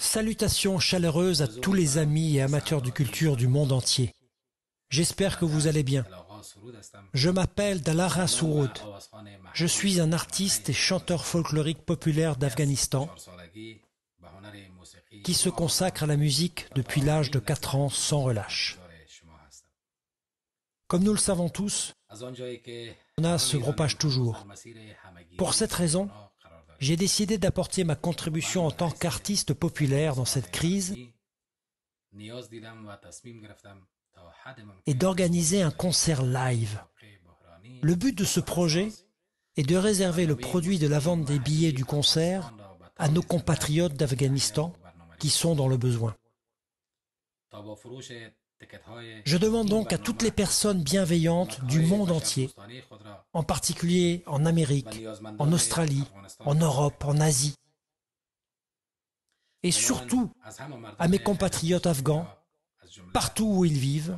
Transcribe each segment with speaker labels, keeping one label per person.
Speaker 1: Salutations chaleureuses à tous les amis et amateurs de culture du monde entier. J'espère que vous allez bien. Je m'appelle Dalara Souroud. Je suis un artiste et chanteur folklorique populaire d'Afghanistan qui se consacre à la musique depuis l'âge de 4 ans sans relâche. Comme nous le savons tous,
Speaker 2: se groupage toujours. Pour cette raison,
Speaker 1: j'ai décidé d'apporter ma contribution en tant qu'artiste populaire dans cette crise et d'organiser un concert live. Le but de ce projet est de réserver le produit de la vente des billets du concert à nos compatriotes d'Afghanistan qui sont dans le besoin. Je demande donc à toutes les personnes bienveillantes du monde entier, en particulier en Amérique, en Australie, en Europe, en Asie, et surtout à mes compatriotes afghans, partout où ils vivent,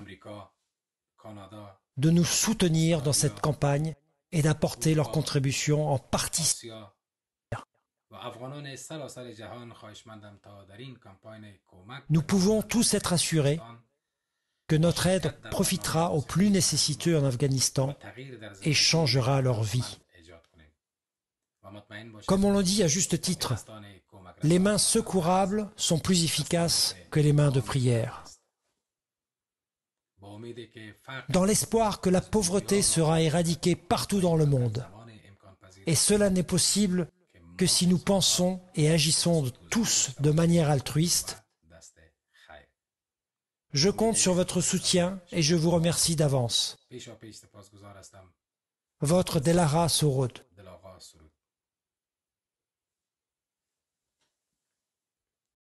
Speaker 1: de nous soutenir dans cette campagne et d'apporter leur contribution en partie. Nous pouvons tous être assurés que notre aide profitera aux plus nécessiteux en Afghanistan et changera leur vie. Comme on l'a dit à juste titre, les mains secourables sont plus efficaces que les mains de prière. Dans l'espoir que la pauvreté sera éradiquée partout dans le monde. Et cela n'est possible que si nous pensons et agissons tous de manière altruiste je compte sur votre soutien et je vous remercie d'avance. Votre Delara Surud.